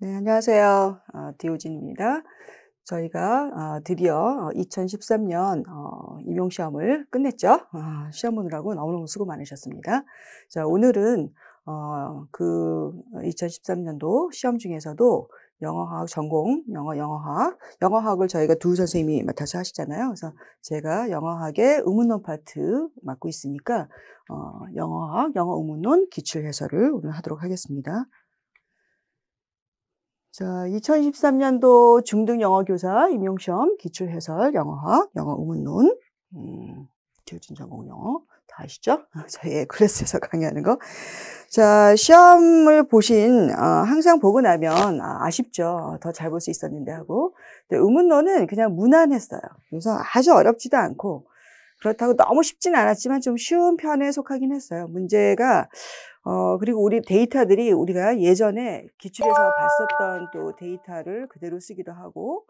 네, 안녕하세요. 어, 디오진입니다. 저희가 어, 드디어 2013년 어, 어, 임용시험을 끝냈죠. 어, 시험 보느라고 너무너무 수고 많으셨습니다. 자, 오늘은 어, 그 2013년도 시험 중에서도 영어학 전공, 영어, 영어학, 영어학을 저희가 두 선생님이 맡아서 하시잖아요. 그래서 제가 영어학의 의문론 파트 맡고 있으니까, 어, 영어학, 영어 의문론 기출 해설을 오늘 하도록 하겠습니다. 자, 2013년도 중등 영어 교사 임용 시험 기출 해설 영어학 영어 우문론 음, 교진 전공 영어 다 아시죠? 저희 예, 클래스에서 강의하는 거. 자, 시험을 보신 어, 항상 보고 나면 아, 쉽죠 더 잘 볼 수 있었는데 하고. 근데 의문론은 그냥 무난했어요. 그래서 아주 어렵지도 않고 그렇다고 너무 쉽진 않았지만 좀 쉬운 편에 속하긴 했어요. 문제가 어 그리고 우리 데이터들이 우리가 예전에 기출에서 봤었던 또 데이터를 그대로 쓰기도 하고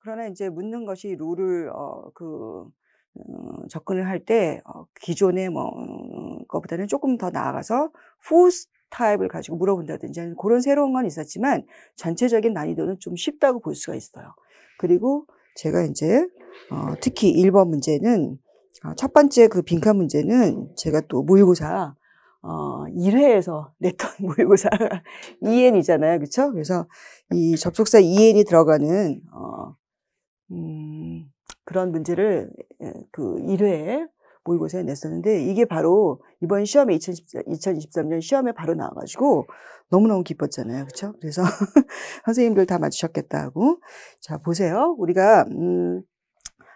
그러나 이제 묻는 것이 룰을 어그 어, 접근을 할때 어, 기존의 뭐 것보다는 어, 조금 더 나아가서 후스 타입을 가지고 물어본다든지 하는 그런 새로운 건 있었지만 전체적인 난이도는 좀 쉽다고 볼 수가 있어요. 그리고 제가 이제 어, 특히 1번 문제는 아, 첫 번째 그 빈칸 문제는 제가 또 모의고사 어, 1회에서 냈던 모의고사 EN이잖아요. 그렇죠? 그래서 이 접속사 EN이 들어가는 어, 음, 그런 문제를 예, 그 1회에 모의고사에 냈었는데 이게 바로 이번 시험에 2014, 2023년 시험에 바로 나와가지고 너무너무 기뻤잖아요. 그렇죠? 그래서 선생님들 다 맞추셨겠다 하고 자 보세요. 우리가 음,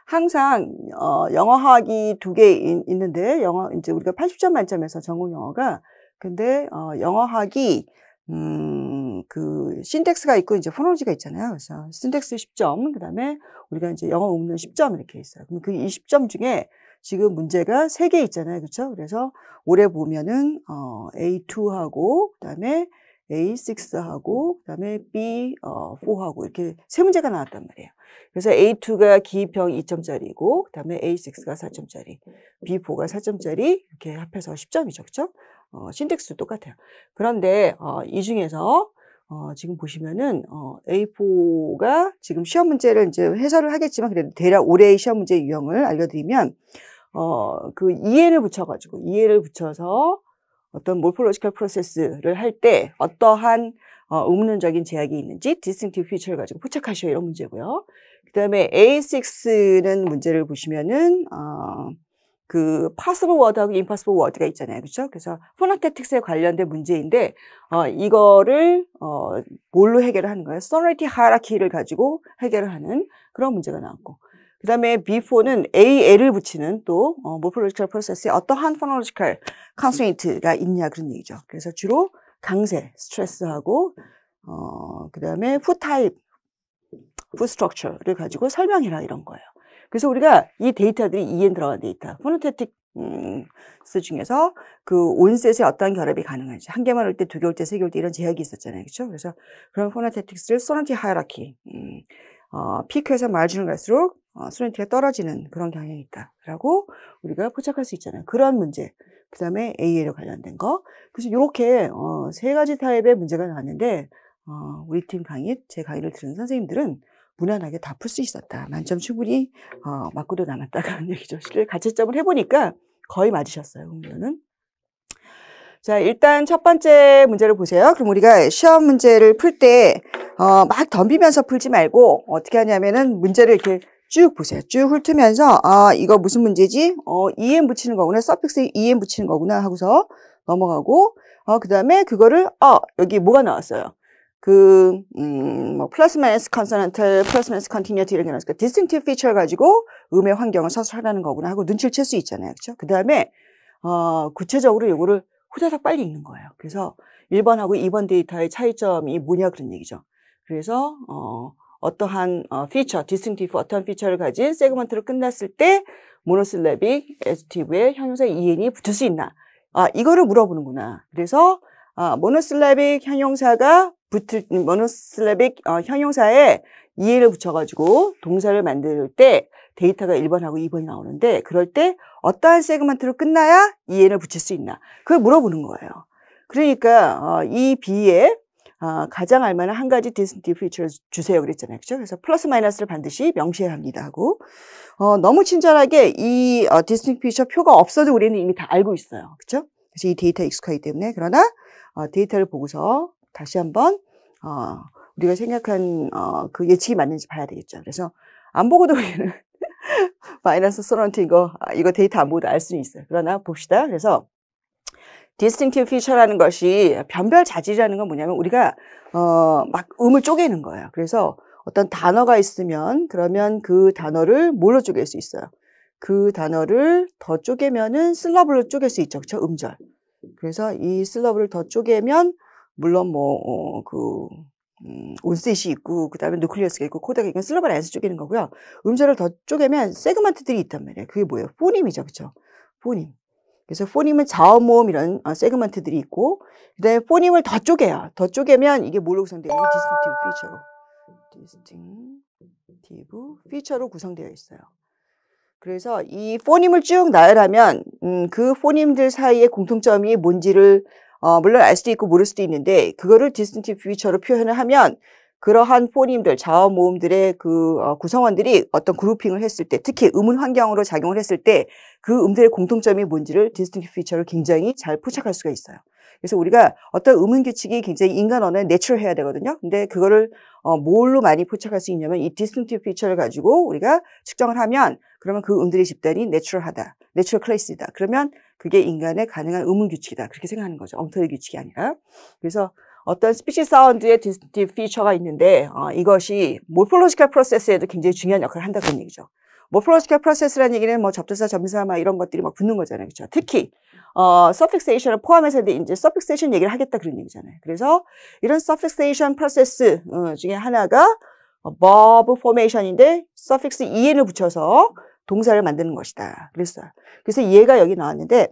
항상 어, 영어학이 두 개 있는데 영어 이제 우리가 80점 만점에서 전공 영어가 근데 어, 영어학이 음, 그 신텍스가 있고 이제 포 n o 지가 있잖아요. 그래서 신텍스 10점, 그다음에 우리가 이제 영어 읽는 10점 이렇게 있어요. 그럼 그 20점 중에 지금 문제가 세 개 있잖아요. 그렇죠? 그래서 올해 보면은 어 A2하고 그다음에 A6하고 그다음에 B4하고 어, 이렇게 세 문제가 나왔단 말이에요. 그래서 A2가 기입형 2점짜리고 그다음에 A6가 4점짜리, B4가 4점짜리 이렇게 합해서 10점이죠. 그렇죠? 어, 신텍스도 똑같아요. 그런데 어, 이 중에서 어, 지금 보시면은 어, A4가 지금 시험 문제를 이제 해설을 하겠지만 그래도 대략 올해의 시험 문제 유형을 알려드리면 어, 그 이해를 붙여가지고 이해를 붙여서 어떤 몰포로지컬 프로세스를 할 때 어떠한 어, 의문적인 제약이 있는지 디스팅티브 퓨처를 가지고 포착하셔오 이런 문제고요. 그 다음에 A6는 문제를 보시면은 어, 그 possible word하고 impossible word가 있잖아요. 그렇죠? 그래서 포나테틱스에 관련된 문제인데 어, 이거를 어, 뭘로 해결 하는 거예요? sonority hierarchy를 가지고 해결 하는 그런 문제가 나왔고 그 다음에 B4는 AL을 붙이는 또 어, morphological process에 어떠한 phonological constraint가 있냐 그런 얘기죠. 그래서 주로 강세, 스트레스하고 어, 그 다음에 후 타입, 후 type, structure를 가지고 설명해라 이런 거예요. 그래서 우리가 이 데이터들이 EN 들어간 데이터, 포노테틱 음, 스 중에서 그온셋에어떤 결합이 가능한지 한 개만 올때두 개 올때세 개 올 때 이런 제약이 있었잖아요 그렇죠 그래서 그런 포나테틱스를 소나티 하이라키 음, 어, 피크에서 말주는 갈수록 어, 수렌티가 떨어지는 그런 경향이 있다라고 우리가 포착할 수 있잖아요. 그런 문제. 그 다음에 AA로 관련된 거. 그래서 이렇게 어, 세 가지 타입의 문제가 나왔는데 어, 우리 팀 강의, 제 강의를 들은 선생님들은 무난하게 다 풀 수 있었다. 만점 충분히 어, 맞고도 남았다. 그런 얘기죠. 실을 가채점을 해보니까 거의 맞으셨어요, 그 공부는. 자, 일단 첫 번째 문제를 보세요. 그럼 우리가 시험 문제를 풀 때, 어, 막 덤비면서 풀지 말고, 어떻게 하냐면은 문제를 이렇게 쭉 보세요. 쭉 훑으면서, 아, 이거 무슨 문제지? 어, em 붙이는 거구나. 서픽스에 em 붙이는 거구나. 하고서 넘어가고, 어, 그 다음에 그거를, 어, 여기 뭐가 나왔어요? 그, 음, 뭐, 플러스 마이너스 컨서넌트, 플러스 마이너스 컨티뉴티 이런 게 나왔으니까, 디스팅티브 피처 가지고 음의 환경을 서술하라는 거구나 하고 눈치를 챌 수 있잖아요. 그쵸? 그 다음에, 어, 구체적으로 이거를 후다닥 빨리 읽는 거예요. 그래서 1번하고 2번 데이터의 차이점이 뭐냐 그런 얘기죠. 그래서 어, 어떠한 어, 피처, 디스팅티브 어떠한 피처를 가진 세그먼트로 끝났을 때 모노슬래빅 에스티브의 형용사 en이 붙을 수 있나? 아, 이거를 물어보는구나. 그래서 아, 모노슬래빅 형용사가 붙을 모노슬래빅 어, 형용사에 en을 붙여가지고 동사를 만들 때 데이터가 1번하고 2번이 나오는데 그럴 때 어떠한 세그먼트로 끝나야 이 n을 붙일 수 있나 그걸 물어보는 거예요. 그러니까 어, 이 b에 어, 가장 알만한 한 가지 디스티브 피처를 주세요 그랬잖아요. 그죠? 그래서 플러스 마이너스를 반드시 명시해야 합니다 하고 어, 너무 친절하게 이 어, 디스티브 피처 표가 없어도 우리는 이미 다 알고 있어요. 그쵸 그래서 이 데이터에 익숙하기 때문에 그러나 어, 데이터를 보고서 다시 한번 어, 우리가 생각한 어, 그 예측이 맞는지 봐야 되겠죠. 그래서 안 보고도 우리는 마이너스 서런트 이거 아, 이거 데이터 안보도 알 수는 있어요. 그러나 봅시다. 그래서 디스팅티브 피처라는 것이 변별 자질이라는 건 뭐냐면 우리가 어막 음을 쪼개는 거예요. 그래서 어떤 단어가 있으면 그러면 그 단어를 뭘로 쪼갤 수 있어요? 그 단어를 더 쪼개면은 슬러블로 쪼갤 수 있죠. 그렇죠? 음절. 그래서 이 슬러블을 더 쪼개면 물론 뭐그 어 그 음, 온셋이 있고 그다음에 누클리어스가 있고 코덱이 있고 슬러바를 안에서 쪼개는 거고요. 음절을 더 쪼개면 세그먼트들이 있단 말이에요. 그게 뭐예요? 포님이죠. 그렇죠? 포님. 그래서 포님은 자음 모음 이런 어, 세그먼트들이 있고 그다음에 포님을 더 쪼개요. 더 쪼개면 이게 뭘로 구성되어 있는 디스팅티브 피처로. 디스팅티브 피처로 구성되어 있어요. 그래서 이 포님을 쭉 나열하면 음, 그 포님들 사이의 공통점이 뭔지를 어, 물론 알 수도 있고 모를 수도 있는데 그거를 디스틴티브 퓨처로 표현을 하면 그러한 포님들, 자원 모음들의 그 어, 구성원들이 어떤 그룹핑을 했을 때, 특히 음운 환경으로 작용을 했을 때 그 음들의 공통점이 뭔지를 디스팅티 피처를 굉장히 잘 포착할 수가 있어요. 그래서 우리가 어떤 음운 규칙이 굉장히 인간 언어에 내추럴해야 되거든요. 근데 그거를 어, 뭘로 많이 포착할 수 있냐면 이 디스팅티 피처를 가지고 우리가 측정을 하면 그러면 그 음들의 집단이 내추럴하다, 내추럴 클래스이다. 그러면 그게 인간의 가능한 의문 규칙이다. 그렇게 생각하는 거죠. 엉터리 규칙이 아니라. 그래서 어떤 스피치 사운드의 디스티브 피처가 있는데 어, 이것이 모폴로지컬 프로세스에도 굉장히 중요한 역할을 한다 그런 얘기죠. 모폴로지컬 프로세스라는 얘기는 뭐 접두사, 점사 막 이런 것들이 막 붙는 거잖아요. 그렇죠? 특히 어, 서픽세이션을 포함해서 이제 서픽세이션 얘기를 하겠다 그런 얘기잖아요. 그래서 이런 서픽세이션 프로세스 어, 중에 하나가 버브 포메이션인데 서픽스 en을 붙여서 동사를 만드는 것이다. 그랬어요. 그래서 얘가 여기 나왔는데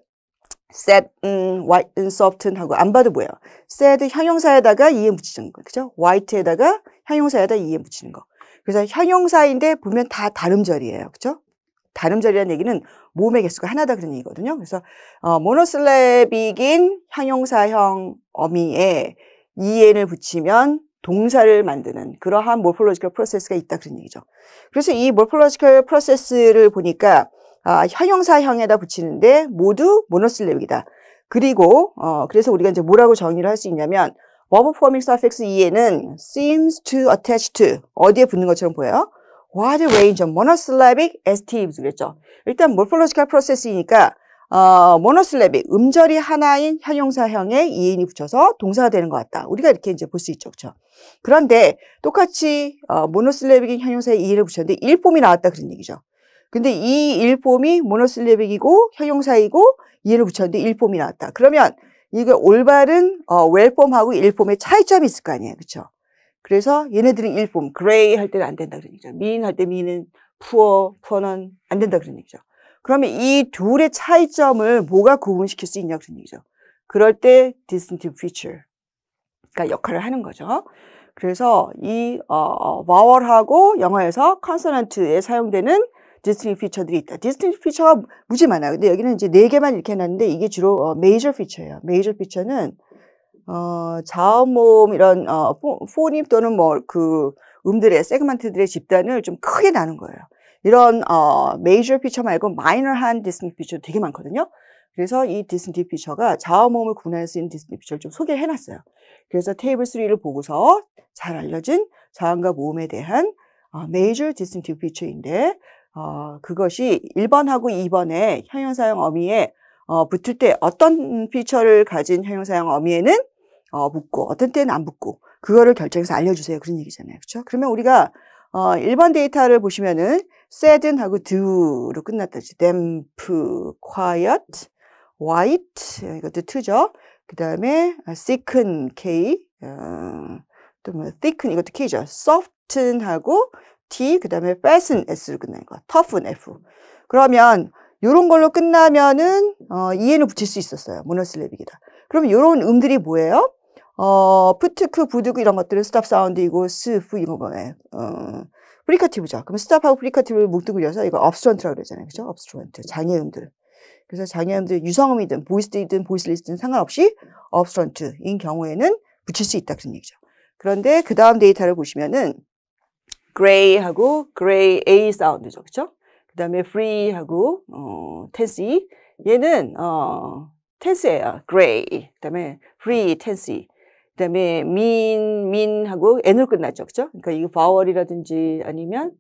sad, 음, white, and soften 하고 안 봐도 뭐예요? sad 형용사에다가 이에 붙이는 거, 그죠? white에다가 형용사에다 이에 붙이는 거. 그래서 형용사인데 보면 다 다름절이에요, 그죠? 다름절이라는 얘기는 모음의 개수가 하나다 그런 얘기거든요. 그래서 어, 모노슬래빅긴 형용사형 어미에 이엔을 붙이면 동사를 만드는 그러한 몰폴로지컬 프로세스가 있다 그런 얘기죠. 그래서 이 몰폴로지컬 프로세스를 보니까 아, 형용사형에다 붙이는데 모두 모노슬랩이다 그리고 어, 그래서 우리가 이제 뭐라고 정의를 할 수 있냐면 verb forming suffix e는 seems to attach to 어디에 붙는 것처럼 보여요. wide range of monosyllabic a d j e t i v e s 그랬죠. 일단 morphological process이니까 어, m o n o s 음절이 하나인 형용사형에 이인이 붙여서 동사가 되는 것 같다. 우리가 이렇게 이제 볼 수 있죠, 그렇죠? 그런데 똑같이 어, 모노슬래빅인 형용사에 이를 붙였는데 일폼이 나왔다 그런 얘기죠. 근데 이 일폼이 모노슬래빅이고 형용사이고 이를 붙였는데 일폼이 나왔다. 그러면 이게 올바른 어, 웰폼하고 일폼의 차이점이 있을 거 아니에요. 그렇죠? 그래서 얘네들은 일폼, 그레이 할 때는 안 된다 그런 얘기죠. 미인 할 때 미인은 푸어, 푸어는 안 된다 그런 얘기죠. 그러면 이 둘의 차이점을 뭐가 구분시킬 수 있냐 그런 얘기죠. 그럴 때 distinctive feature 그러니까 역할을 하는 거죠. 그래서 이 어, 와월하고 어, 영어에서 컨소넌트에 사용되는 디스팅 피처들이 있다. 디스팅 피처가 무지 많아요. 근데 여기는 이제 네 개만 이렇게 해놨는데 이게 주로 어, 메이저 피처예요. 메이저 피처는 어, 자음 모음 이런 어, 포님 또는 뭐 그 음들의 세그먼트들의 집단을 좀 크게 나눈 거예요. 이런 어, 메이저 피처 말고 마이너한 디스팅 피처 되게 많거든요. 그래서 이 디스팅 피처가 자음 모음을 구분할 수 있는 디스팅 피처를 좀 소개해놨어요. 그래서 테이블 3를 보고서 잘 알려진 자연과모험에 대한 major distinctive feature인데 어, 그것이 1번하고 2번의 형용사형 어미에 어, 붙을 때 어떤 피처를 가진 형용사형 어미에는 어, 붙고 어떤 때는 안 붙고 그거를 결정해서 알려주세요. 그런 얘기잖아요. 그렇죠? 그러면 우리가 어, 1번 데이터를 보시면은 sadden하고 do로 끝났다. damp, quiet, white 이것도 t 죠그 다음에 sicken 아, K 아, 또뭐 thicken 이것도 K죠. soften하고 T 그 다음에 fasten S로 끝나는 거. toughen F. 그러면 이런 걸로 끝나면은 어, EN을 붙일 수 있었어요. 모노슬랩이기다. 그럼 이런 음들이 뭐예요? 어, 푸트크, 부드크 이런 것들은 스탑 사운드이고 스프 이런 거예요. 어, 프리카티브죠. 그럼 스탑하고 프리카티브를 뭉뚱이어서 이거 업스트런트라고 그러잖아요. 그죠? 업스트런트. 장애음들. 그래서 자기한테 유성음이든 보이스이든 보이스리스든 상관없이 obstrunt인 경우에는 붙일 수 있다 그런 얘기죠. 그런데 그 다음 데이터를 보시면은 gray하고 gray a 사운드죠. 그렇죠? 그 다음에 free하고 어, tense 얘는 어, tense예요. gray 그 다음에 free, tense 그 다음에 mean, mean하고 n으로 끝났죠. 그렇죠? 그러니까 이거 바월이라든지 아니면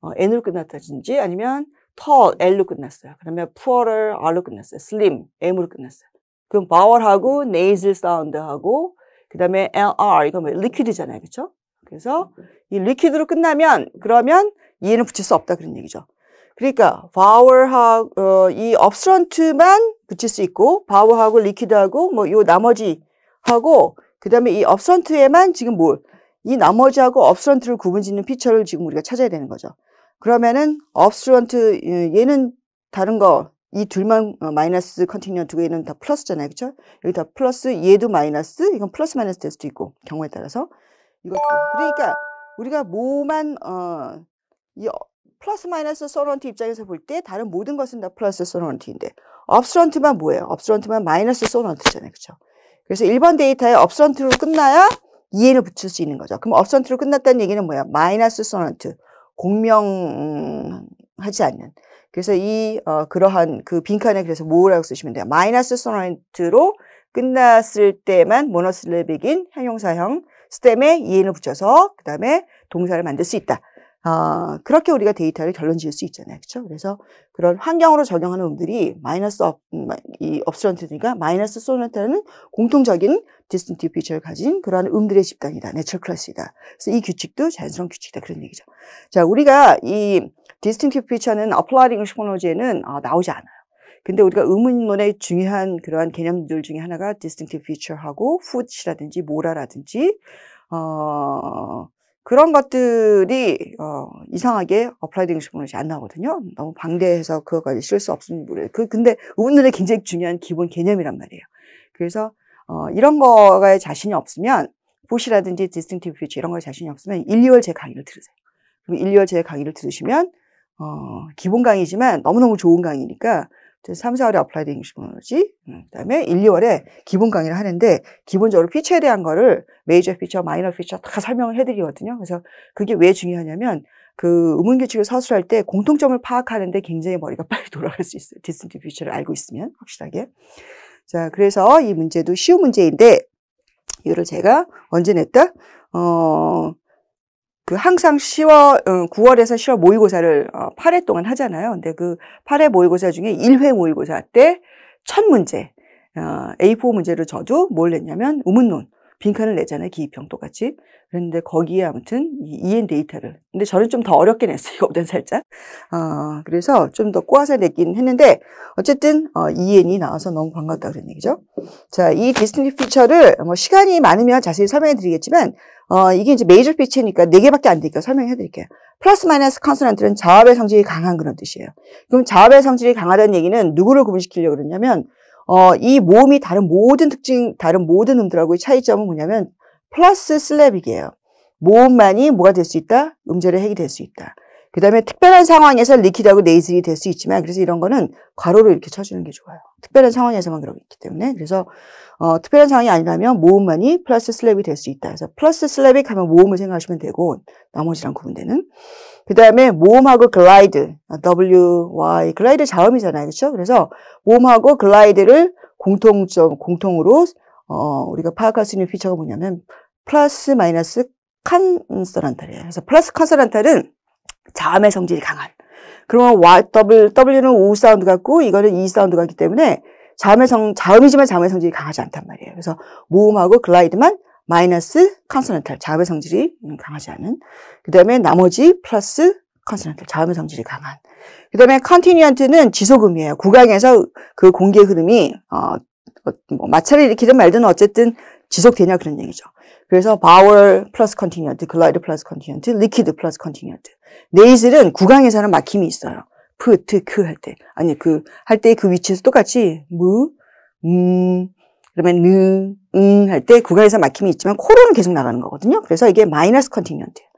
어, n으로 끝났다든지 아니면 tall, L로 끝났어요. 그러면 poor을 R로 끝났어요. slim, M으로 끝났어요. 그럼 바월하고 nasal 사운드하고 그다음에 LR 이거 뭐 liquid잖아요. 그쵸 그래서 이 liquid로 끝나면 그러면 이에는 붙일 수 없다 그런 얘기죠. 그러니까 바월하고 어, 이 obstruent만 붙일 수 있고 바월하고 liquid하고 뭐요 나머지 하고 그다음에 이 obstruent에만 지금 뭘이 나머지하고 obstruent를 구분짓는 피처를 지금 우리가 찾아야 되는 거죠. 그러면은 obstruent 예, 얘는 다른 거 이 둘만 어, 마이너스 컨티뉴언트고 얘는 다 플러스잖아요. 그렇죠? 여기 다 플러스 얘도 마이너스 이건 플러스 마이너스 될 수도 있고 경우에 따라서 이것도 그러니까 우리가 뭐만 어, 이 어, 플러스 마이너스 서런트 입장에서 볼 때 다른 모든 것은 다 플러스 서런트인데 업스런트만 뭐예요? 업스런트만 마이너스 서런트잖아요. 그렇죠? 그래서 1번 데이터에 업스런트로 끝나야 이해를 붙일 수 있는 거죠. 그럼 업스런트로 끝났다는 얘기는 뭐예요 마이너스 서런트. 공명하지 않는 그래서 이 어, 그러한 그 빈칸에 그래서 뭐라고 쓰시면 돼요. 마이너스 소노인트로 끝났을 때만 모노슬래빅인 형용사형 스템에 이인을 붙여서 그 다음에 동사를 만들 수 있다. 어, 그렇게 우리가 데이터를 결론 지을 수 있잖아요. 그렇죠? 그래서 그런 환경으로 적용하는 음들이 마이너스 업, 음, 이 업스런트니까 마이너스 소나타는 공통적인 디스턴티 피처를 가진 그러한 음들의 집단이다. 내추럴 클래스이다. 그래서 이 규칙도 자연스러운 규칙이다. 그런 얘기죠. 자, 우리가 이 디스턴티 피처는 어플라이드 잉시 포노지에는 어, 나오지 않아요. 근데 우리가 의문론의 중요한 그러한 개념들 중에 하나가 디스턴티 피처하고 푸드라든지 모라라든지 어, 그런 것들이 어, 이상하게 어플라이드 잉글리시 번역이 안 나오거든요. 너무 방대해서 그것까지 쓸 수 없으니 모르 그, 근데 오늘의 굉장히 중요한 기본 개념이란 말이에요. 그래서 어, 이런 거에 자신이 없으면 보시라든지 디스팅티브 퓨처 이런 거에 자신이 없으면 1, 2월 제 강의를 들으세요. 그럼 1, 2월 제 강의를 들으시면 어, 기본 강의지만 너무너무 좋은 강의니까 3, 4월에 어플라이드 잉글리시 n o l o 그다음에 1, 2월에 기본 강의를 하는데 기본적으로 피처에 대한 거를 메이저 피처, 마이너 피처 다 설명을 해드리거든요. 그래서 그게 왜 중요하냐면 그 음운 규칙을 서술할 때 공통점을 파악하는데 굉장히 머리가 빨리 돌아갈 수 있어요. 디스턴트 피처를 알고 있으면 확실하게. 자, 그래서 이 문제도 쉬운 문제인데 이거를 제가 언제 냈다? 어, 그 항상 10월, 9월에서 어, 10월 모의고사를 8회 어, 동안 하잖아요. 근데 그 8회 모의고사 중에 1회 모의고사 때 첫 문제, A4 어, 문제를 저도 뭘 냈냐면 우문론, 빈칸을 내잖아요. 기입형 똑같이. 그런데 거기에 아무튼 이 EN 데이터를. 근데 저는 좀 더 어렵게 냈어요. 이거보다 살짝. 어, 그래서 좀 더 꼬아서 냈긴 했는데 어쨌든 어, EN이 나와서 너무 반갑다 그런 얘기죠. 자, 이 디스팅티 피처를 뭐 시간이 많으면 자세히 설명해 드리겠지만 어, 이게 이제 메이저 피처니까 4개밖에 안 되니까 설명해 드릴게요. 플러스 마이너스 컨소넌트는 자합의 성질이 강한 그런 뜻이에요. 그럼 자합의 성질이 강하다는 얘기는 누구를 구분시키려고 그러냐면 어, 이 모음이 다른 모든 특징, 다른 모든 음들하고의 차이점은 뭐냐면 플러스 슬래빅이에요. 모음만이 뭐가 될 수 있다? 음절의 핵이 될 수 있다. 그 다음에 특별한 상황에서 리퀴드하고 네이즐이 될 수 있지만 그래서 이런 거는 괄호로 이렇게 쳐주는 게 좋아요. 특별한 상황에서만 그러고 있기 때문에 그래서 어, 특별한 상황이 아니라면 모음만이 플러스 슬랩이 될 수 있다. 그래서 플러스 슬랩이 하면 모음을 생각하시면 되고 나머지랑 구분되는 그 다음에 모음하고 글라이드, W, Y, 글라이드 자음이잖아요. 그렇죠? 그래서 모음하고 글라이드를 공통점, 공통으로 어, 우리가 파악할 수 있는 피처가 뭐냐면 플러스 마이너스 컨서란탈이에요. 그래서 플러스 컨서란탈은 자음의 성질이 강한. 그러면 Y, W, W는 O 사운드 같고 이거는 E 사운드 같기 때문에 자음의 성, 자음이지만 자음의 성질이 강하지 않단 말이에요. 그래서 모음하고 글라이드만 마이너스 컨소넌탈 자음의 성질이 강하지 않은 그 다음에 나머지 플러스 컨소넌탈 자음의 성질이 강한 그 다음에 컨티니언트는 지속음이에요 구강에서 그 공기의 흐름이 어, 어, 뭐 마찰을 일으키든 말든 어쨌든 지속되냐 그런 얘기죠 그래서 바울 플러스 컨티니언트, 글라이드 플러스 컨티니언트, 리퀴드 플러스 컨티니언트 네이즐은 구강에서는 막힘이 있어요 푸, 트, 크할 때. 아니, 그, 할 때 그 위치에서 똑같이, 무, 음, 그러면 느, 응할 때 구간에서 막힘이 있지만 코로는 계속 나가는 거거든요. 그래서 이게 마이너스 컨티뉴언트예요.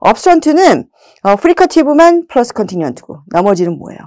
업스트트는 어, 프리커티브만 플러스 컨티뉴언트고 나머지는 뭐예요?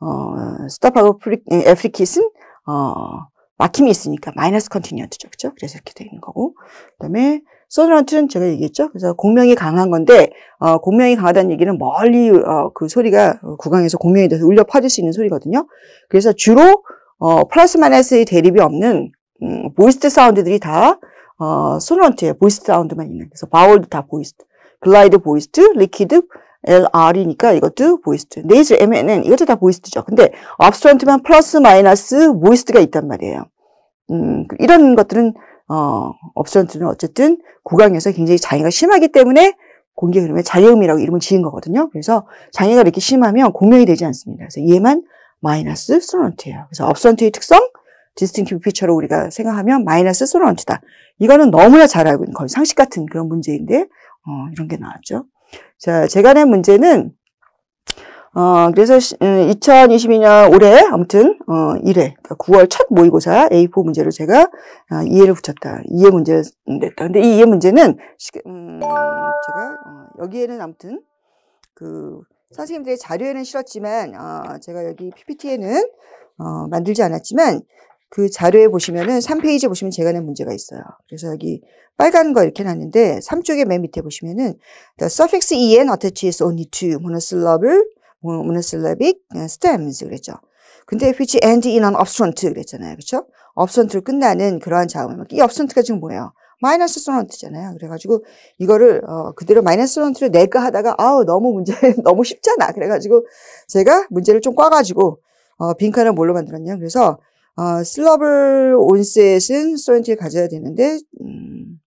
어, 스톱하고 프리, 에프리킷은 어, 막힘이 있으니까 마이너스 컨티뉴언트죠. 그렇죠? 그래서 이렇게 되어 있는 거고 그다음에 소드런트는 제가 얘기했죠. 그래서 공명이 강한 건데 어, 공명이 강하다는 얘기는 멀리 어, 그 소리가 구강에서 공명이 돼서 울려 퍼질 수 있는 소리거든요. 그래서 주로 어, 플러스 마이너스의 대립이 없는 음, 보이스트 사운드들이 다 어, 소런트예요 보이스트 사운드만 있는. 그래서 바울도 다 보이스트. 글라이드 보이스트, 리퀴드, LR이니까 이것도 보이스트. 네이즈 MNN 이것도 다 보이스트죠. 근데 업스트런트만 플러스 마이너스 보이스트가 있단 말이에요. 음, 이런 것들은 어, 업스런트는 어쨌든 구강에서 굉장히 장애가 심하기 때문에 공기흐름에 장애음이라고 이름을 지은 거거든요. 그래서 장애가 이렇게 심하면 공명이 되지 않습니다. 그래서 얘만 마이너스 스런트예요 그래서 업스런트의 특성 디스팅티브 피처로 우리가 생각하면 마이너스 솔런치다 이거는 너무나 잘 알고 있는 거의 상식 같은 그런 문제인데 어, 이런 게 나왔죠. 자, 제가 낸 문제는 어, 그래서 2022년 음, 올해 아무튼 어, 1회 그러니까 9월 첫 모의고사 A4 문제로 제가 어, 이해를 붙였다. 이해 문제 를 냈다. 근데 이 이해 문제는 음, 제가 어, 여기에는 아무튼 그 선생님들의 자료에는 실었지만 어, 제가 여기 PPT에는 어, 만들지 않았지만 그 자료에 보시면은 3페이지 보시면 제가 낸 문제가 있어요. 그래서 여기 빨간 거 이렇게 놨는데 3쪽에 맨 밑에 보시면은 the suffix en attaches only to monosyllable, monosyllabic 어, stems 그랬죠. 근데 which end in an obstruent 그랬잖아요. 그렇죠? obstruent로 끝나는 그러한 자음을 이 obstruent가 지금 뭐예요? 마이너스 소넌트잖아요. 그래가지고 이거를 어, 그대로 마이너스 소넌트를 낼까 하다가 아우 너무 문제 너무 쉽잖아. 그래가지고 제가 문제를 좀 꽈가지고 어, 빈칸을 뭘로 만들었냐. 그래서 어, 슬러블 온셋은 소렌티를 가져야 되는데 음,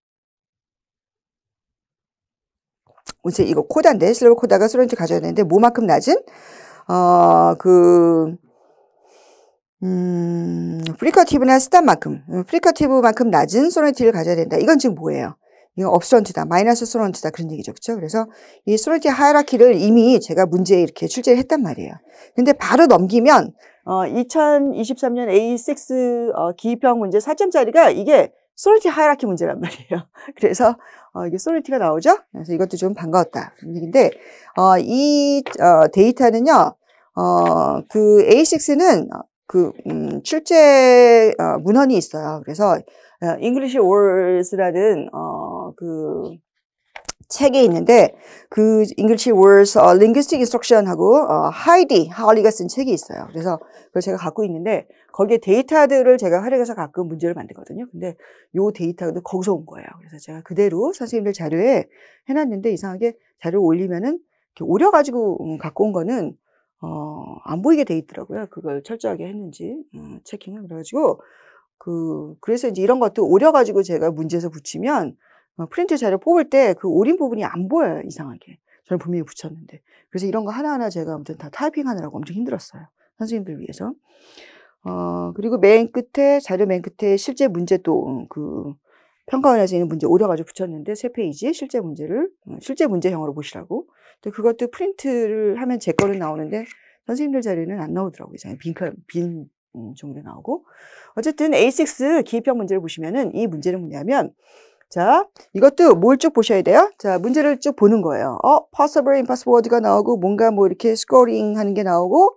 온셋 이거 코다인데 슬러블 코다가 소렌티 가져야 되는데 뭐만큼 낮은 어, 그 음, 프리커티브나 스탄만큼, 프리커티브만큼 낮은 소렌티를 가져야 된다. 이건 지금 뭐예요? 이거 업소런트다, 마이너스 소런트다 그런 얘기죠, 그렇죠? 그래서 이 소런티 하이라키를 이미 제가 문제에 이렇게 출제를 했단 말이에요. 근데 바로 넘기면 어, 2023년 A6 어, 기입형 문제 4점짜리가 이게 솔티 하이라키 문제란 말이에요. 그래서 어, 이게 솔티가 나오죠. 그래서 이것도 좀 반가웠다. 얘기데 어, 이 어, 데이터는요. 어, 그 A6는 그 음, 출제 어, 문헌이 있어요. 그래서 어, English Words라는 어, 그 책에 있는데 그 English Words 어, Linguistic Instruction하고 하이디 어, 하얼리가 쓴 책이 있어요. 그래서 그걸 제가 갖고 있는데 거기에 데이터들을 제가 활용해서 가끔 문제를 만들거든요. 근데 요 데이터도 거기서 온 거예요. 그래서 제가 그대로 선생님들 자료에 해놨는데 이상하게 자료를 올리면은 이렇게 오려가지고 음, 갖고 온 거는 어, 안 보이게 돼 있더라고요. 그걸 철저하게 했는지 음, 체킹을 그래가지고 그 그래서 이제 이런 것도 오려가지고 제가 문제에서 붙이면 어, 프린트 자료 뽑을 때 그 오린 부분이 안 보여요, 이상하게. 저는 분명히 붙였는데. 그래서 이런 거 하나하나 제가 아무튼 다 타이핑하느라고 엄청 힘들었어요. 선생님들 위해서. 어, 그리고 맨 끝에, 자료 맨 끝에 실제 문제 또, 어, 그, 평가원에서 있는 문제 오려가지고 붙였는데, 세 페이지에 실제 문제를, 어, 실제 문제형으로 보시라고. 또 그것도 프린트를 하면 제 거는 나오는데, 선생님들 자리는 안 나오더라고요. 이상해. 빈, 빈 음, 종류 나오고. 어쨌든 A6 기입형 문제를 보시면은 이 문제는 뭐냐면, 자, 이것도 뭘 쭉 보셔야 돼요? 자, 문제를 쭉 보는 거예요. 어, possible, impossible 워드가 나오고, 뭔가 뭐 이렇게 스코링 하는 게 나오고,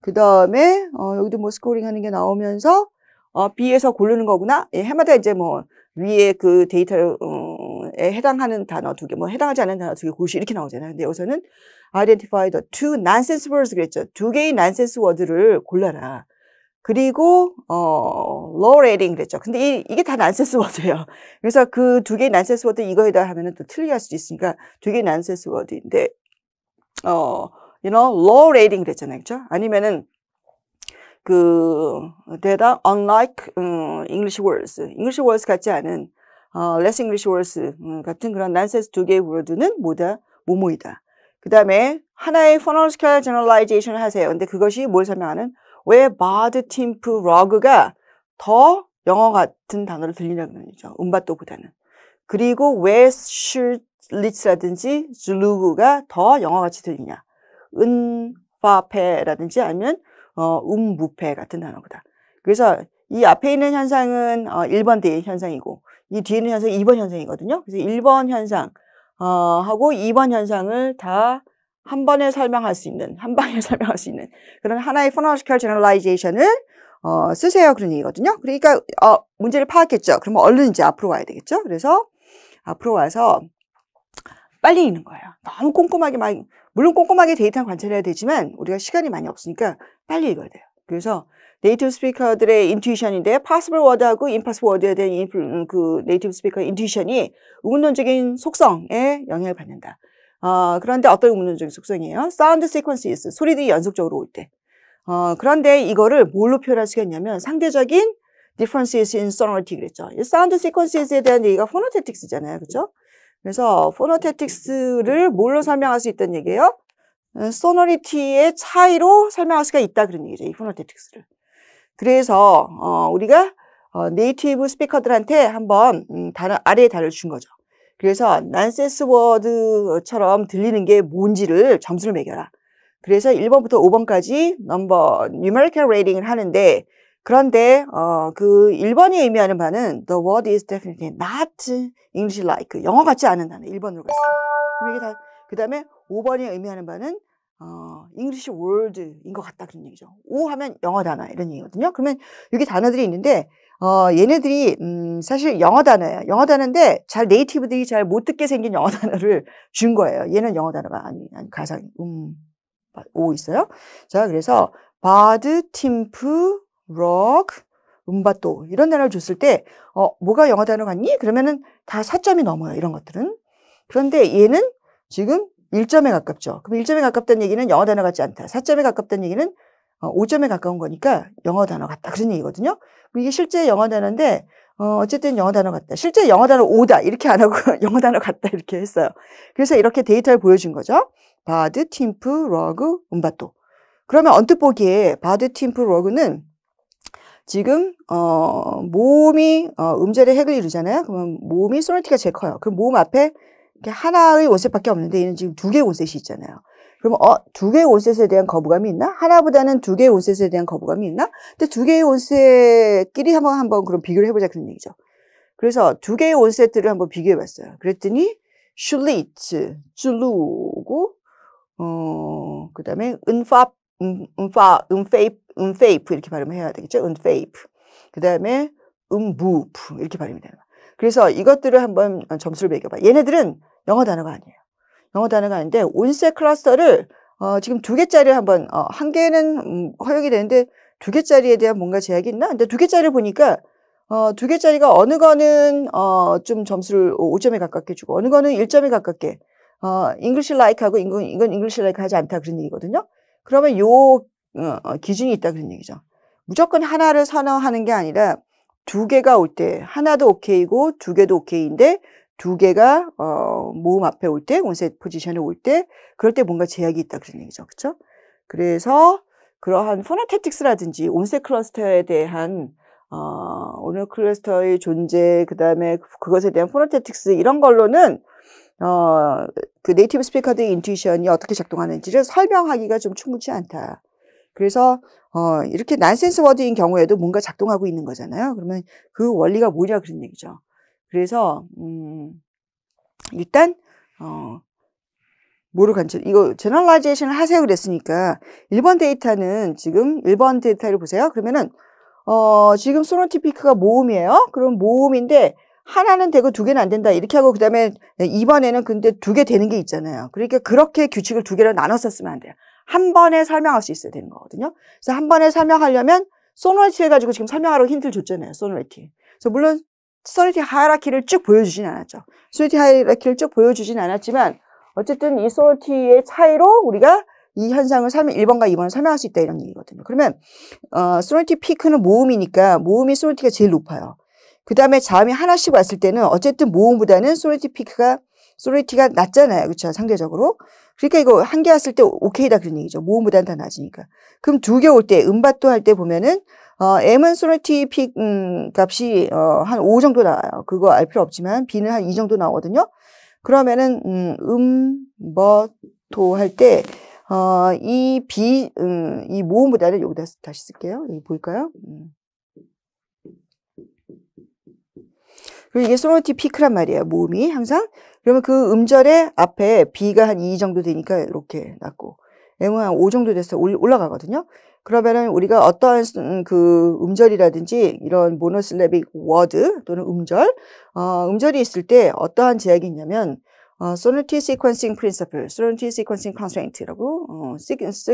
그 다음에, 어, 여기도 뭐 스코링 하는 게 나오면서, 어, B에서 고르는 거구나. 예, 해마다 이제 뭐, 위에 그 데이터에 어, 해당하는 단어 두 개, 뭐 해당하지 않는 단어 두 개 고르시 이렇게 나오잖아요. 근데 여기서는 identify the two nonsense words 그랬죠. 두 개의 nonsense 워드를 골라라. 그리고 어 low rating 그랬죠. 근데 이, 게다 난센스 워드예요. 그래서 그 두 개의 난센스 워드 이거에다 하면은 또 틀리게 할 수도 있으니까 두 개의 난센스 워드인데 어 you know low rating 그랬잖아요. 그죠? 아니면은 그 t 다 unlike 음, English words. English words 같지 않은 어 less English words 음, 같은 그런 난센스 두 개의 워드는 뭐다? 모모이다. 그다음에 하나의 phonological generalization 하세요. 근데 그것이 뭘 설명하는 왜 바드 팀프 러그가 더 영어 같은 단어로 들리냐는 거죠. 음바또보다는. 그리고 왜 슐리츠라든지 줄루그가 더 영어같이 들리냐. 은파페라든지 아니면 어, 음부페 같은 단어보다. 그래서 이 앞에 있는 현상은 어, 1번 대 현상이고 이 뒤에 있는 현상이 2번 현상이거든요. 그래서 1번 현상 어, 하고 2번 현상을 다한 번에 설명할 수 있는, 한 방에 설명할 수 있는 그런 하나의 phonological generalization을 어, 쓰세요. 그런 얘기거든요. 그러니까 어, 문제를 파악했죠. 그러면 얼른 이제 앞으로 와야 되겠죠. 그래서 앞으로 와서 빨리 읽는 거예요. 너무 꼼꼼하게 막 물론 꼼꼼하게 데이터는 관찰해야 되지만 우리가 시간이 많이 없으니까 빨리 읽어야 돼요. 그래서 네이티브 스피커들의 인투이션인데 possible 워드하고 impossible 워드에 대한 음, 그 네이티브 스피커의 인투이션이 의문론적인 속성에 영향을 받는다. 어, 그런데 어떤 의문론적인 속성이에요? 사운드 시퀀스 소리들이 연속적으로 올 때. 어, 그런데 이거를 뭘로 표현할 수가 있냐면 상대적인 differences in sonority 그랬죠. 이 사운드 시퀀스에 대한 얘기가 포노테틱스잖아요. 그렇죠? 그래서 포노테틱스를 뭘로 설명할 수 있다는 얘기예요? 소노리티의 어, 차이로 설명할 수가 있다 그런 얘기죠. 이 포노테틱스를. 그래서 어, 우리가 어, 네이티브 스피커들한테 한번 음, 단어, 아래의 단어를 준 거죠. 그래서 난센스 워드처럼 들리는 게 뭔지를 점수를 매겨라. 그래서 1번부터 5번까지 넘버 numerical rating을 하는데 그런데 어, 그 1번이 의미하는 바는 the word is definitely not English like 영어 같지 않은 단어 1번으로 갔어요. 그럼 이게 다 그다음에 5번이 의미하는 바는 어, English word인 것 같다 그런 얘기죠. 5 하면 영어 단어 이런 얘기거든요. 그러면 여기 단어들이 있는데 어, 얘네들이, 음, 사실 영어 단어예요. 영어 단어인데 잘 네이티브들이 잘 못 듣게 생긴 영어 단어를 준 거예요. 얘는 영어 단어가 아니, 아니 가상, 음, 오 있어요. 자, 그래서, 바드, 팀프, 록, 음바또 이런 단어를 줬을 때 어, 뭐가 영어 단어 같니? 그러면은 다 4점이 넘어요. 이런 것들은. 그런데 얘는 지금 1점에 가깝죠. 그럼 1점에 가깝다는 얘기는 영어 단어 같지 않다. 4점에 가깝다는 얘기는 5점에 어, 가까운 거니까 영어 단어 같다. 그런 얘기거든요. 이게 실제 영어 단어인데, 어, 어쨌든 영어 단어 같다. 실제 영어 단어 오다. 이렇게 안 하고 영어 단어 같다. 이렇게 했어요. 그래서 이렇게 데이터를 보여준 거죠. 바드, 팀프, 러그, 음바또 그러면 언뜻 보기에 바드, 팀프, 러그는 지금 어, 모음이 어, 음절의 핵을 이루잖아요. 그러면 모음이 소나티가 제일 커요. 그럼 모음 앞에 이렇게 하나의 원셋밖에 없는데 얘는 지금 두 개의 원셋이 있잖아요. 그러면 어, 두 개의 온셋에 대한 거부감이 있나? 하나보다는 두 개의 온셋에 대한 거부감이 있나? 근데 두 개의 온셋끼리 한번 한번 그럼 비교를 해보자 그런 얘기죠. 그래서 두 개의 온셋들을 한번 비교해봤어요. 그랬더니 슐리츠, 쭈루고 어, 그다음에 은파, 음, 은파, 은페이프, 은페이프 이렇게 발음을 해야 되겠죠? 은페이프. 그다음에 음부프 이렇게 발음이 되는 거예요. 그래서 이것들을 한번 점수를 매겨봐. 얘네들은 영어 단어가 아니에요. 영어 다는가 아닌데 온세 클러스터를 어, 지금 두 개짜리를 한번 어, 한 개는 음, 허용이 되는데 두 개짜리에 대한 뭔가 제약이 있나? 근데 두 개짜리를 보니까 어, 두 개짜리가 어느 거는 어, 좀 점수를 5점에 가깝게 주고 어느 거는 1점에 가깝게 어, 잉글리시 라이크하고 이건 이건 잉글리시 라이크 하지 않다 그런 얘기거든요. 그러면 요 어, 어, 기준이 있다 그런 얘기죠. 무조건 하나를 선호하는 게 아니라 두 개가 올 때 하나도 오케이고 두 개도 오케이인데 두 개가 어, 모음 앞에 올 때, 온셋 포지션에 올 때, 그럴 때 뭔가 제약이 있다 그런 얘기죠. 그렇죠? 그래서 그러한 포나테틱스라든지 온셋 클러스터에 대한 어, 오늘 클러스터의 존재, 그 다음에 그것에 대한 포나테틱스 이런 걸로는 어, 그 네이티브 스피커들의 인투이션이 어떻게 작동하는지를 설명하기가 좀 충분치 않다. 그래서 어, 이렇게 난센스 워드인 경우에도 뭔가 작동하고 있는 거잖아요. 그러면 그 원리가 뭐냐 그런 얘기죠. 그래서 음, 일단 어, 뭐를 관찰 이거 제너럴라이제이션 하세요 그랬으니까 1번 데이터는 지금 1번 데이터를 보세요. 그러면은 어, 지금 소노티피크가 모음이에요. 그럼 모음인데 하나는 되고 두 개는 안 된다 이렇게 하고 그다음에 2번에는 근데 두 개 되는 게 있잖아요. 그러니까 그렇게 규칙을 두 개로 나눴었으면안 돼요. 한 번에 설명할 수 있어야 되는 거거든요. 그래서 한 번에 설명하려면 소노티 해가지고 지금 설명하러 힌트를 줬잖아요. 소노티 그래서 물론 솔리티 하이라키를 쭉 보여주진 않았죠. 솔리티 하이라키를 쭉 보여주진 않았지만 어쨌든 이솔리티의 차이로 우리가 이 현상을 설명, 1번과 2번을 설명할 수 있다 이런 얘기거든요. 그러면 어, 스리티 피크는 모음이니까 모음이 솔리티가 제일 높아요. 그 다음에 자음이 하나씩 왔을 때는 어쨌든 모음보다는 솔리티 피크가 솔리티가 낮잖아요. 그렇죠? 상대적으로. 그러니까 이거 한 개 왔을 때 오케이다 그런 얘기죠. 모음보다는 다 낮으니까. 그럼 두 개 올 때, 음바또 할때 보면은 어, M은 솔티 픽 음, 값이 어, 한5 정도 나와요. 그거 알 필요 없지만 B는 한 2 정도 나오거든요. 그러면은 음, 음, 뭐, 도 할 때, 어, 이 B, 음, 이 모음보다는 여기다 다시 쓸게요. 여기 보일까요? 음. 그리고 이게 솔노티 피크란 말이에요. 모음이 항상. 그러면 그 음절의 앞에 B가 한 2 정도 되니까 이렇게 났고. M은 한5 정도 돼서 올라가거든요. 그러면은 우리가 어떠한 음, 그 음절이라든지 이런 모노슬래빅 워드 또는 음절, 어, 음절이 있을 때 어떠한 제약이 있냐면 어, sonority sequencing principle, sonority sequencing constraint라고 어,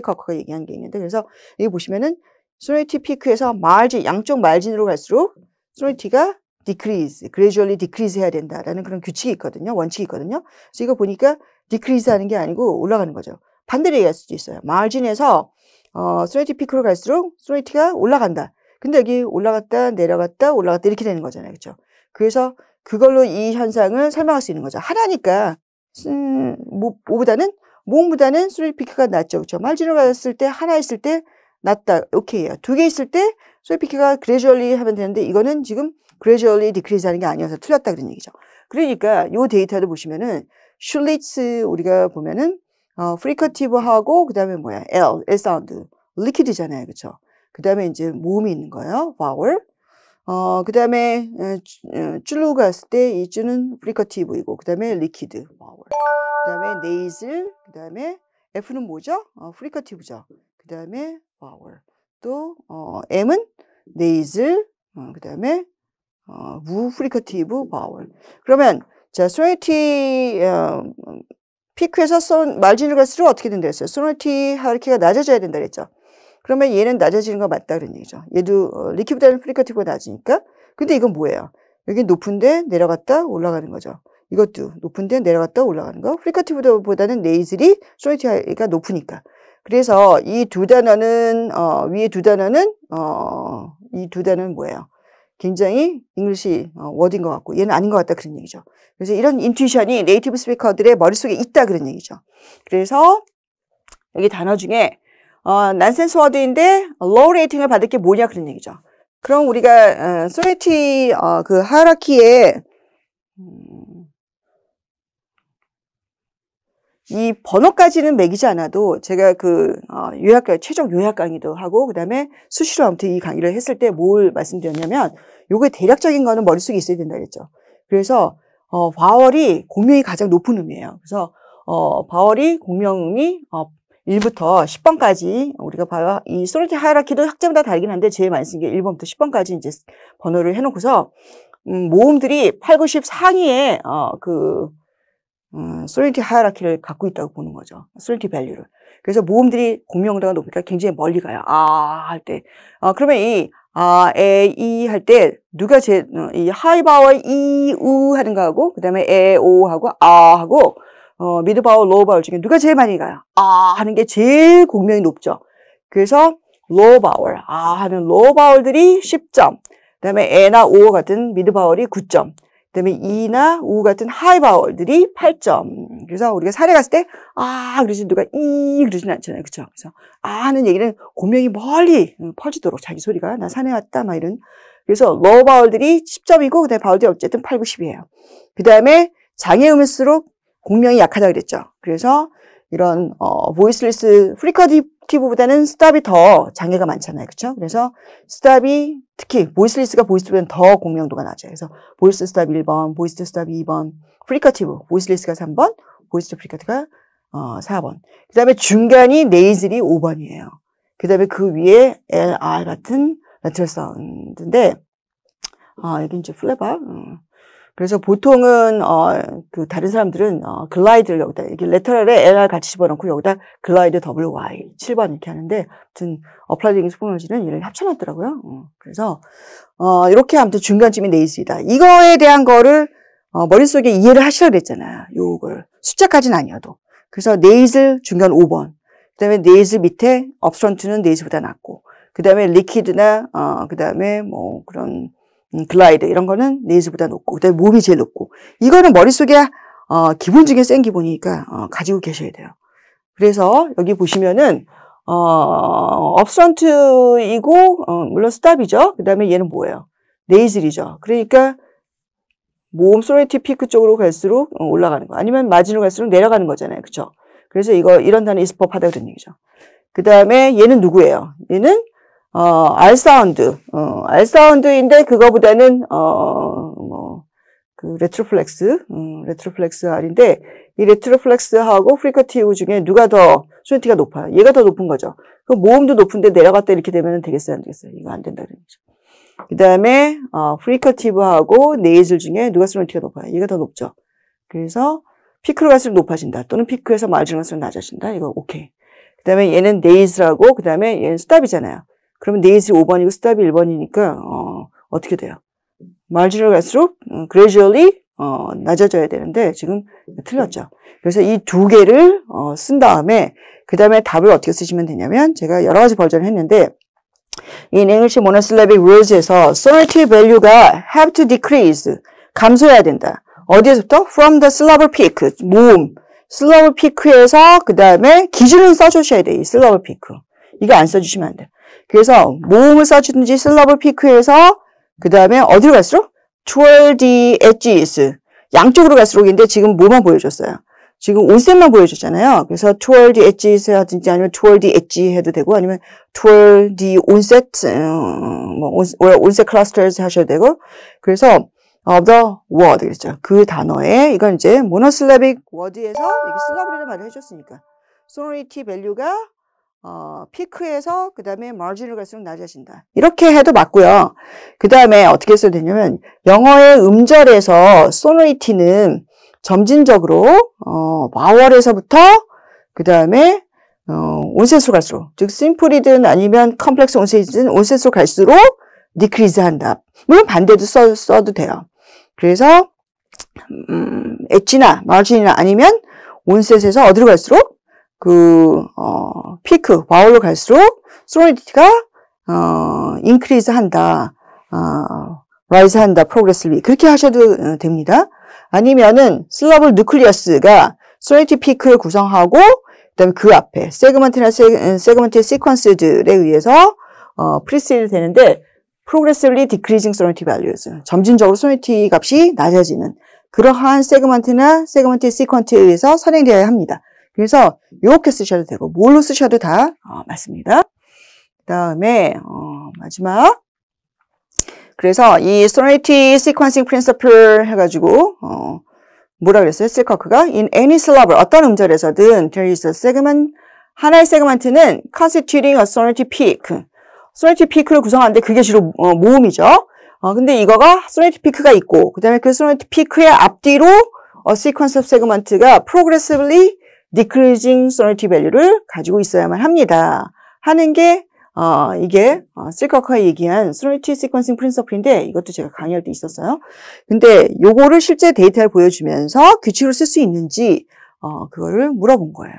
커커가 얘기한 게 있는데 그래서 여기 보시면은 sonority peak에서 말진 양쪽 말진으로 갈수록 sonority가 decrease, gradually decrease 해야 된다라는 그런 규칙이 있거든요, 원칙이 있거든요. 그래서 이거 보니까 decrease 하는 게 아니고 올라가는 거죠. 반대로 얘기할 수도 있어요. 마진에서 어, 스트레이트 피크로 갈수록 스트레이트가 올라간다. 근데 여기 올라갔다 내려갔다 올라갔다 이렇게 되는 거잖아요. 그렇죠? 그래서 그걸로 이 현상을 설명할 수 있는 거죠. 하나니까 음, 오보다는 몸보다는 스트레이트 피크가 낫죠. 그렇죠? 마진로 갔을 때 하나 있을 때 낫다. 오케이예요. 두 개 있을 때 스트레이트 피크가 그레주얼리 하면 되는데 이거는 지금 그레주얼리 디크리즈 하는 게 아니어서 틀렸다 그런 얘기죠. 그러니까 요 데이터를 보시면은 슐리츠 우리가 보면은 어, 프리커티브하고 그다음에 뭐야? L, L 사운드. 리퀴드잖아요. 그쵸 그다음에 이제 모음이 있는 거예요. 바울. 어, 그다음에 줄로 갔을 때이 줄은 프리커티브이고 그다음에 리퀴드, 바울. 그다음에 네이즐, 그다음에 F는 뭐죠? 어, 프리커티브죠. 그다음에 바울. 또 어, M은 네이즐, 어, 그다음에 어, 무프리커티브 바울. 그러면 자, 스웨티 어, 피크에서 선, 말진으로 갈수록 어떻게 된다 했어요? 소널티 하르키가 낮아져야 된다 그랬죠. 그러면 얘는 낮아지는 거 맞다 그런 얘기죠. 얘도 어, 리퀴보다는 프리카티브가 낮으니까. 근데 이건 뭐예요? 여기 높은데 내려갔다 올라가는 거죠. 이것도 높은데 내려갔다 올라가는 거. 프리카티브보다는 네이즐이 소널티가 하키 높으니까. 그래서 이 두 단어는 어, 위에 두 단어는 어, 이두 단어는 뭐예요? 굉장히 잉글리시 어, 워딩인 것 같고 얘는 아닌 것 같다 그런 얘기죠. 그래서 이런 인투이션이 네이티브 스피커들의 머릿속에 있다 그런 얘기죠. 그래서 여기 단어 중에 어, 난센스 워드인데 l o 레이팅을 받을 게 뭐냐 그런 얘기죠. 그럼 우리가 어, 소리티 어, 그 하라키에 음, 이 번호까지는 매기지 않아도 제가 그 어, 요약 최종 요약 강의도 하고 그다음에 수시로 아무튼 이 강의를 했을 때 뭘 말씀드렸냐면 요게 대략적인 거는 머릿속에 있어야 된다 그랬죠. 그래서 어 바월이 공명이 가장 높은 음이에요. 그래서 어 바월이 공명음이 어 1부터 10번까지 우리가 봐요. 이 소네트 하이라키도 학자마다 다르긴 한데 제일 많이 쓴게 1번부터 10번까지 이제 번호를 해 놓고서 음 모음들이 8, 90 1 상위에 어그 솔리티 어, 하이라키를 갖고 있다고 보는 거죠. 솔리티 밸류를. 그래서 모음들이 공명도가 높으니까 굉장히 멀리 가요. 아, 할 때. 아, 그러면 이, 아, 에, 이 할 때, 누가 제, 어, 이 하이바워 이, 우 하는 거하고, 그 다음에 에, 오 하고, 아 하고, 어, 미드바워, 로우바워 중에 누가 제일 많이 가요? 아 하는 게 제일 공명이 높죠. 그래서 로우바워, 아 하는 로우바워들이 10점, 그 다음에 에나 오 같은 미드바워이 9점, 그다음에 이나 우 같은 하이 바울들이 8점. 그래서 우리가 산에 갔을 때 아 그러지 누가 이 그러진 않잖아요, 그렇죠? 그래서 아는 얘기는 고명이 멀리 퍼지도록 자기 소리가 나 산에 왔다 막 이런. 그래서 러 바울들이 10점이고 그다음에 바울들이 어쨌든 8, 90이에요. 그다음에 장애음일수록 공명이 약하다 그랬죠. 그래서 이런 어 보이스리스 프리카디 액티브보다는 스탑이 더 장애가 많잖아요. 그렇죠? 그래서 스탑이 특히 보이스리스가 보이스보다는 더 공명도가 낮아요. 그래서 보이스 스탑 1번, 보이스 스탑 2번, 프리카티브, 보이스리스가 3번, 보이스 프리카티브가 어, 4번. 그 다음에 중간이 네이즐이 5번이에요. 그 다음에 그 위에 LR 같은 라트럴 사운드인데, 아, 어, 여기 이제 플레바. 음. 그래서 보통은 어그 다른 사람들은 어 글라이드를 여기다 이게 레터럴에 LR 같이 집어넣고 여기다 글라이드 WY 7번 이렇게 하는데 아무튼 어플라이딩 잉스 포널지는 얘를 합쳐놨더라고요. 어, 그래서 어 이렇게 아무튼 중간쯤이네이스이다 이거에 대한 거를 어 머릿속에 이해를 하시라 그랬잖아요. 요걸 숫자까지는 아니어도. 그래서 네이즐 중간 5번. 그다음에 네이즐 밑에 업스런트는 네이즐보다 낮고. 그다음에 리퀴드나 어 그다음에 뭐 그런 음, 글라이드 이런 거는 네이즈보다 높고 그다음에 몸이 제일 높고 이거는 머릿속에 어, 기본 중에 센 기본이니까 어, 가지고 계셔야 돼요. 그래서 여기 보시면은 어, 업선트이고 어, 물론 스탑이죠. 그 다음에 얘는 뭐예요? 네이즐이죠. 그러니까 모음 소리티 피크 쪽으로 갈수록 어, 올라가는 거 아니면 마진으로 갈수록 내려가는 거잖아요. 그렇죠? 그래서 이거 이런 단어 이스퍼하다 그런 얘기죠. 그 다음에 얘는 누구예요? 얘는 어, R 사운드, 어, R 사운드인데 그거보다는 어, 뭐, 그 레트로플렉스, 음, 레트로플렉스 R인데 이 레트로플렉스하고 프리커티 U 중에 누가 더 소니티가 높아요? 얘가 더 높은 거죠. 그 모음도 높은데 내려갔다 이렇게 되면 되겠어요, 안 되겠어요? 이거 안 된다는 거죠. 그 다음에 어, 프리커티브하고 네이즐 중에 누가 소니티가 높아요? 얘가 더 높죠. 그래서 피크로 갈수록 높아진다. 또는 피크에서 마지노 갈수록 낮아진다. 이거 오케이. 그 다음에 얘는 네이즐하고 그 다음에 얘는 스탑이잖아요. 그러면 네이지 5번이고 스탑이 1번이니까 어, 어떻게 돼요? 말지를 갈수록 어, gradually 어, 낮아져야 되는데 지금 틀렸죠. 그래서 이 두 개를 어, 쓴 다음에 그 다음에 답을 어떻게 쓰시면 되냐면 제가 여러 가지 버전을 했는데 In English Monosyllabic Rules에서 sonority value가 have to decrease 감소해야 된다. 어디에서부터? From the syllable peak 모음 syllable p e a k 에서그 다음에 기준은 써주셔야 돼요. l e peak 이거 안 써주시면 안 돼요. 그래서 모음을 써주든지 슬러블 피크에서그 다음에 어디로 갈수록? toward t e d g e s 양쪽으로 갈수록인데 지금 뭐만 보여줬어요? 지금 온셋만 보여줬잖아요. 그래서 toward t e d g e s 하든지 아니면 t o w a r e d g e 해도 되고 아니면 toward the onset 어, 뭐 onset clusters 하셔도 되고 그래서 of the word 그랬죠. 그 단어에 이건 이제 모노슬래빅 워드에서 이게 슬러블이라는 말을 해줬으니까 소노리티 밸류가 어, 피크에서 그 다음에 마진을 갈수록 낮아진다. 이렇게 해도 맞고요. 그 다음에 어떻게 써도 되냐면 영어의 음절에서 소노리티는 점진적으로 어, 마월에서부터 그 다음에 어, 온셋으 갈수록 즉 심플이든 아니면 컴플렉스 온세이든온셋으 갈수록 디크리즈 한다. 물론 반대도 써, 써도 돼요. 그래서 음, 엣지나 마진이나 아니면 온셋에서 어디로 갈수록 그, 어, 피크, 와울로 갈수록 소리니티가, 어, 인크리즈 한다, 어, 라이즈 한다, 프로그레슬리 그렇게 하셔도 어, 됩니다. 아니면은 슬러블 누클리어스가 소리니티 피크를 구성하고, 그다음에 그 앞에 세그먼트나 세, 음, 그먼트의 시퀀스들에 의해서 어, 프리세일이 되는데 progressively decreasing sonority values 점진적으로 소니티 값이 낮아지는 그러한 세그먼트나 세그먼트의 시퀀트에 의해서 선행되어야 합니다. 그래서 이렇게 쓰셔도 되고 뭘로 쓰셔도 다 어, 맞습니다. 그 다음에 어, 마지막 그래서 이 Sonority Sequencing Principle 해가지고 어, 뭐라 그랬어요? 실커크가 In any syllable, 어떤 음절에서든 there is a segment, 하나의 세그먼트는 constituting a sonority peak 소네티 피크를 구성하는데 그게 주로 어, 모음이죠. 어, 근데 이거가 소네티 피크가 있고 그다음에 그 소네티 피크의 앞뒤로 어, sequence of segment가 progressively decreasing sonority value를 가지고 있어야만 합니다. 하는 게 어, 이게 어, 실커커가 얘기한 sonority sequencing principle인데 이것도 제가 강의할 때 있었어요. 근데 요거를 실제 데이터를 보여주면서 규칙으로 쓸 수 있는지 어, 그거를 물어본 거예요.